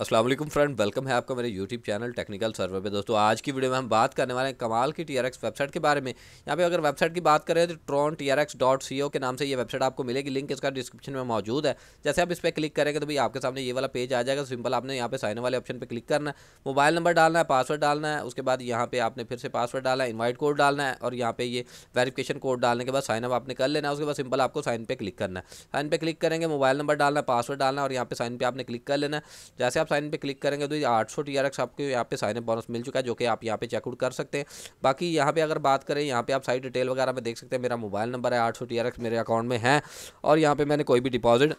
Aslam friend welcome है आपका मेरे यूट्यूब चैनल टेक्निकल सर्वर पे दोस्तों आज की वीडियो में हम बात करने वाले हैं कमाल की टी वेबसाइट के बारे में यहाँ पे अगर वेबसाइट की बात करें तो Tron TRX dot C O के नाम से ये वेबसाइट आपको मिलेगी लिंक इसका डिस्क्रिप्शन में मौजूद है जैसे आप इस पर क्लिक करेंगे तो भाई आपके सामने ये वाला पेज आ जाएगा सिंपल आपने यहाँ पे साइन वाले ऑप्शन पर क्लिक करना है मोबाइल नंबर डालना है पासवर्ड डालना है उसके बाद यहाँ पे आपने फिर से पासवर्ड डालना है इन्वाइट कोड डालना है और यहाँ पे ये वेरीफिकेशन कोड डालने के बाद साइन अप आपने कर लेना है उसके बाद सिंपल आपको साइन पे क्लिक करना है साइन पे क्लिक करेंगे मोबाइल नंबर डालना है पासवर्ड डालना है और यहाँ पर साइन पे आपने क्लिक कर लेना है जैसे आप साइन पे क्लिक करेंगे तो ये आठ सौ टी आपको यहाँ पे साइन अप बोनस मिल चुका है जो कि आप यहाँ पे चेकआउट कर सकते हैं बाकी यहाँ पे अगर बात करें यहाँ पे आप साइड डिटेल वगैरह में देख सकते हैं मेरा मोबाइल नंबर है आठ सौ मेरे अकाउंट में है और यहाँ पे मैंने कोई भी डिपॉजिट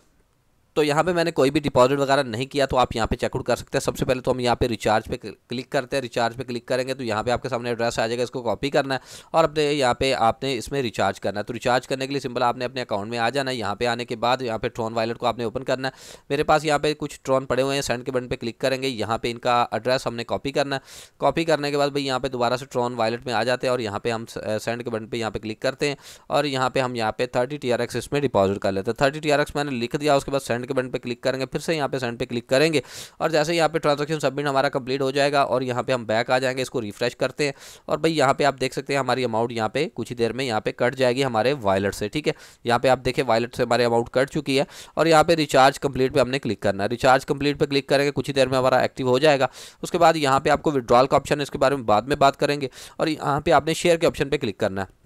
तो यहाँ पे मैंने कोई भी डिपॉजिट वगैरह नहीं किया तो आप यहाँ पे चेकआउट कर सकते हैं सबसे पहले तो हम यहाँ पे रिचार्ज पे क्लिक करते हैं रिचार्ज पे क्लिक करेंगे तो यहाँ पे आपके सामने एड्रेस आ जाएगा इसको कॉपी करना है और अपने यहाँ पे आपने इसमें रिचार्ज करना है तो रिचार्ज करने के लिए सिंपल आपने अपने अकाउंट में आ जाना है यहाँ पे आने के बाद यहाँ पे ट्रॉन वॉलेट को आपने ओपन करना है मेरे पास यहाँ पे कुछ ट्रॉन पड़े हुए हैं सेंड के बटन पर क्लिक करेंगे यहाँ पे इनका एड्रेस हमने कॉपी करना है कॉपी करने के बाद भाई यहाँ पे दोबारा से ट्रॉन वॉलेट में आ जाते हैं और यहाँ पे हम सेंड के बटन पर यहाँ पे क्लिक करते हैं और यहाँ पे हम यहाँ पे थर्टी टी इसमें डिपॉजिट कर लेते हैं थर्टी टी मैंने लिख दिया उसके बाद सेंड के बटन पर क्लिक करेंगे फिर से यहाँ पे सेंड पे क्लिक करेंगे और जैसे यहाँ पे ट्रांजेक्शन सबमिट हमारा कंप्लीट हो जाएगा और यहाँ पे हम बैक आ जाएंगे इसको रिफ्रेश करते हैं और भाई यहाँ पे आप देख सकते हैं हमारी अमाउंट यहाँ पे कुछ ही देर में यहाँ पे कट जाएगी हमारे वॉलेट से ठीक है यहाँ पे आप देखें वॉलेट से हमारी अमाउंट कट चुकी है और यहाँ पे रिचार्ज कंप्लीट पर हमने क्लिक करना है रिचार्ज कंप्लीट पर क्लिक करेंगे कुछ ही देर में हमारा एक्टिव हो जाएगा उसके बाद यहाँ पे आपको विड्रॉल का ऑप्शन है इसके बारे में बाद में बात करेंगे और यहाँ पे आपने शेयर के ऑप्शन पर क्लिक करना है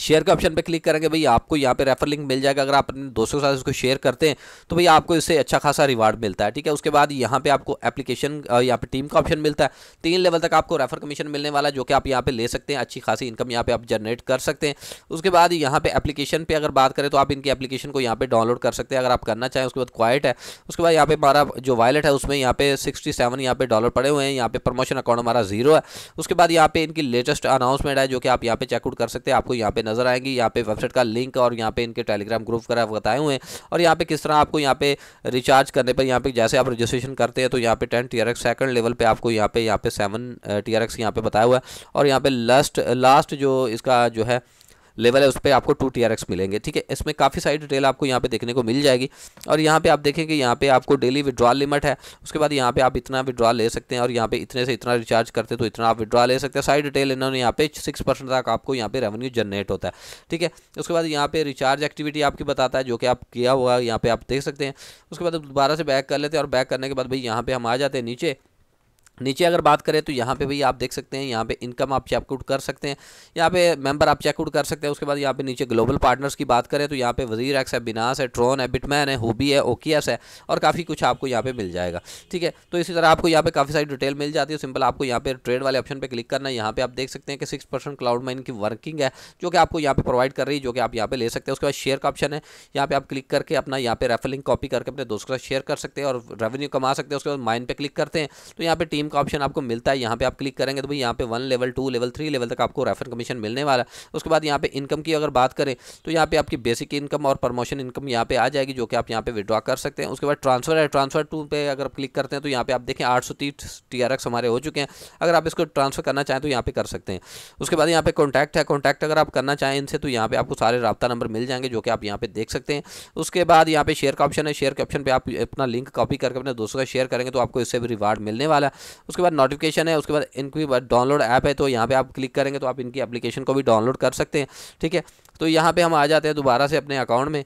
शेयर के ऑप्शन पे क्लिक करेंगे भाई आपको यहाँ पे रेफर लिंक मिल जाएगा अगर आप अपने दोस्तों के साथ इसको शेयर करते हैं तो भाई आपको इससे अच्छा खासा रिवार्ड मिलता है ठीक है उसके बाद यहाँ पे आपको एप्लीकेशन यहाँ पे टीम का ऑप्शन मिलता है तीन लेवल तक आपको रेफर कमीशन मिलने वाला है जो कि आप यहाँ पर ले सकते हैं अच्छी खासी इनकम यहाँ पर आप जनरेट कर सकते हैं उसके बाद यहाँ पे एप्लीकेशन पर अगर बात करें तो आप इनकी एप्लीकेशन को यहाँ पर डाउनलोड कर सकते हैं अगर आप करना चाहें उसके बाद क्वाइट है उसके बाद यहाँ पे हमारा जो वॉलेट है उसमें यहाँ पे सिक्सटी सेवन यहाँ पे डॉलर पड़े हुए हैं यहाँ पर प्रमोशन अकाउंट हमारा जीरो है उसके बाद यहाँ पे इनकी लेटेस्ट अनाउंसमेंट है जो कि आप यहाँ पर चेकआउट कर सकते हैं आपको यहाँ पर पे नज़र आएंगी यहाँ पे वेबसाइट का लिंक और यहाँ पे इनके टेलीग्राम ग्रुप वगैरह बताए हुए हैं और यहाँ पे किस तरह आपको यहाँ पे रिचार्ज करने पर यहाँ पे जैसे आप रजिस्ट्रेशन करते हैं तो यहाँ पे ten T R X level पर आपको यहाँ पे यहाँ पे सेवन टी आर एक्स यहाँ पे बताया हुआ है और यहाँ पे लास्ट लास्ट जो इसका जो है लेवल है उस पर आपको टू टी मिलेंगे ठीक है इसमें काफ़ी सारी डिटेल आपको यहाँ पे देखने को मिल जाएगी और यहाँ पे आप देखेंगे यहाँ पे आपको डेली विड्रॉल लिमिट है उसके बाद यहाँ पे आप इतना विड्रॉल ले सकते हैं और यहाँ पे इतने से इतना रिचार्ज करते तो इतना आप विड्रॉ ले सकते हैं सारी डिटेल इन्होंने यहाँ पे सिक्स परसेंट तक आपको यहाँ पे रेवेन्यू जनरेट होता है ठीक है उसके बाद यहाँ पे रिचार्ज एक्टिविटी आपकी बताता है जो कि आप किया हुआ यहाँ पे आप देख सकते हैं उसके बाद दोबारा से बैक कर लेते हैं और बैक करने के बाद भाई यहाँ पे हम आ जाते हैं नीचे नीचे अगर बात करें तो यहाँ पे भी आप देख सकते हैं यहाँ पे इनकम आप चेकआउट कर सकते हैं यहाँ पे मेंबर आप चेकआउट कर सकते हैं उसके बाद यहाँ पे नीचे ग्लोबल पार्टनर्स की बात करें तो यहाँ पे वजीर एक्स है बिनास है ट्रोन है बिटमैन है होबी है ओकियस है और काफ़ी कुछ आपको यहाँ पे मिल जाएगा ठीक है तो इसी तरह आपको यहाँ पे काफ़ी सारी डिटेल मिल जाती है सिंपल आपको यहाँ पे ट्रेड वाले ऑप्शन पर क्लिक करना है यहाँ पे आप देख सकते हैं कि सिक्स परसेंट क्लाउड माइन की वर्किंग है जो कि आपको यहाँ पर प्रोवाइड कर रही है जो कि आप यहाँ पे ले सकते हैं उसके बाद शेयर का ऑप्शन है यहाँ पे आप क्लिक करके अपना यहाँ पे रेफर लिंक कॉपी करके अपने दोस्तों के साथ शेयर कर सकते हैं और रेवेन्यू कमा सकते हैं उसके बाद माइन पर क्लिक करते हैं तो यहाँ पर टीम टीम का ऑप्शन आपको मिलता है यहाँ पे आप क्लिक करेंगे तो भाई यहाँ पे one level two level three level तक आपको रेफर कमीशन मिलने वाला है उसके बाद यहाँ पे इनकम की अगर बात करें तो यहाँ पे आपकी बेसिक इनकम और प्रमोशन इनकम यहाँ पे आ जाएगी जो कि आप यहाँ पे विड्रॉ कर सकते हैं उसके बाद ट्रांसफर है ट्रांसफर टू पे अगर आप क्लिक करते हैं तो यहाँ पे आप देखें आठ सौ तीस हमारे हो चुके हैं अगर आप इसको ट्रांसफर करना चाहें तो यहाँ पे कर सकते हैं उसके बाद यहाँ पे कॉन्टैक्ट है कॉन्टैक्ट अगर आप करना चाहें इनसे तो यहाँ पे आपको सारे रबता नंबर मिल जाएंगे जो कि आप यहाँ पे देख सकते हैं उसके बाद यहाँ पे शेयर का ऑप्शन है शेयर के ऑप्शन पर आप अपना लिंक कॉपी करके अपने दोस्तों का शेयर करेंगे तो आपको इससे भी रिवार्ड मिलने वाला है उसके बाद नोटिफिकेशन है उसके बाद इनकी डाउनलोड ऐप है तो यहाँ पर आप क्लिक करेंगे तो आप इनकी एप्लीकेशन को भी डाउनलोड कर सकते हैं ठीक है तो यहाँ पर हम आ जाते हैं दोबारा से अपने अकाउंट में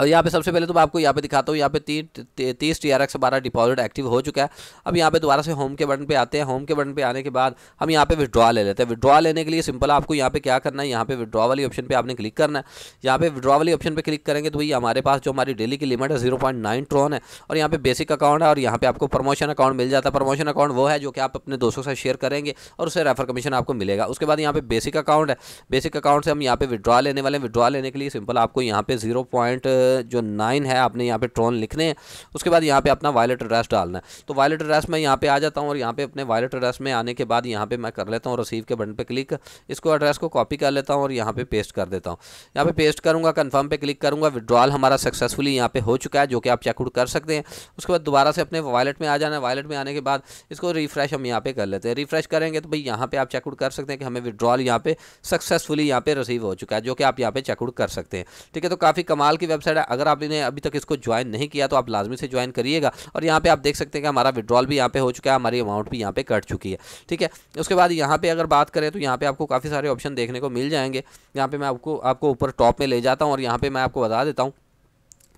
और यहाँ पे सबसे पहले तो मैं आपको यहाँ पे दिखाता हूँ यहाँ पे तीन तीस टी आर एक्स हमारा डिपॉजिट एक्टिव हो चुका है अब यहाँ पे दोबारा से होम के बटन पे आते हैं होम के बटन पे आने के बाद हम यहाँ पे विड्रॉ ले लेते हैं विड्रॉ लेने के लिए सिंपल आपको यहाँ पे क्या करना है यहाँ पे विड्रॉ वाली ऑप्शन पर आपने क्लिक करना है यहाँ पे विड्रॉ वाली ऑप्शन पर क्लिक करेंगे तो भाई हमारे पास जो हमारी डेली की लिमिट है जीरो ट्रोन है और यहाँ पे बेसिक अकाउंट है और यहाँ पे आपको प्रमोशन अकाउंट मिल जाता है प्रमोशन अकाउंट वो है जो कि आप अपने दोस्तों से शेयर करेंगे और उससे रेफर कमीशन आपको मिलेगा उसके बाद यहाँ पे बेसिक अकाउंट है बेसिक अकाउंट से हम यहाँ पे विड्रॉ लेने वाले हैं विड्रॉ लेने के लिए सिंपल आपको यहाँ पे जीरो पॉइंट जो नाइन है आपने यहाँ पे ट्रोन लिखने हैं उसके बाद यहाँ पे अपना वायलेट एड्रेस डालना है तो वायलेट एड्रेस में यहाँ पे आ जाता हूँ और यहाँ पे अपने वायलेट एड्रेस में आने के बाद यहाँ पे मैं कर लेता हूँ रिसीव के बटन पे क्लिक इसको एड्रेस को कॉपी कर लेता हूँ और यहाँ पे पेस्ट कर देता हूँ यहाँ पे पेस्ट करूँगा कन्फर्म पे क्लिक करूँगा विड्रॉल हमारा सक्सेसफुली यहाँ पे हो चुका है जो कि आप चेकआउट कर सकते हैं उसके बाद दोबारा से अपने वायलेट में आ जाना है वायलेट में आने के बाद इसको रिफ्रेश हम यहाँ पे कर लेते हैं रिफ्रेश करेंगे तो भाई यहाँ पर आप चेकआउट कर सकते हैं कि हमें विड्रॉल यहाँ पे सक्सेसफुली यहाँ पे रिसीव हो चुका है जो कि आप यहाँ पे चेकआउट कर सकते हैं ठीक है तो काफ़ी कमाल की वेबसाइट वेबसाइट है अगर आपने अभी तक इसको ज्वाइन नहीं किया तो आप लाजमी से ज्वाइन करिएगा और यहाँ पे आप देख सकते हैं कि हमारा विड्रॉल भी यहाँ पे हो चुका है हमारी अमाउंट भी यहाँ पे कट चुकी है ठीक है उसके बाद यहाँ पे अगर बात करें तो यहाँ पे आपको काफ़ी सारे ऑप्शन देखने को मिल जाएंगे यहाँ पे मैं आपको आपको ऊपर टॉप में ले जाता हूँ और यहाँ पे मैं आपको बता देता हूँ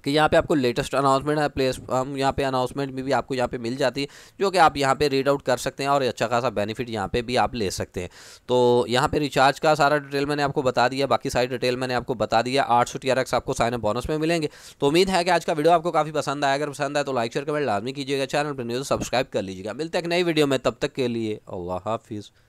कि यहाँ पे आपको लेटेस्ट अनाउंसमेंट है हम यहाँ पे अनाउंसमेंट भी, भी आपको यहाँ पे मिल जाती है जो कि आप यहाँ पे रीड आउट कर सकते हैं और अच्छा खासा बेनिफिट यहाँ पे भी आप ले सकते हैं तो यहाँ पे रिचार्ज का सारा डिटेल मैंने आपको बता दिया बाकी सारी डिटेल मैंने आपको बता दिया आठ सौ आपको साइन बोनस में मिलेंगे तो उम्मीद है कि आज का वीडियो आपको काफ़ी पसंद आया अगर पसंद आए तो लाइक शेयर कमेंट लाजमी कीजिएगा चैनल पर न्यूज़ सब्सक्राइब तो कर लीजिएगा मिलते हैं नई वीडियो में तब तक के लिए अल्लाह हाफिज़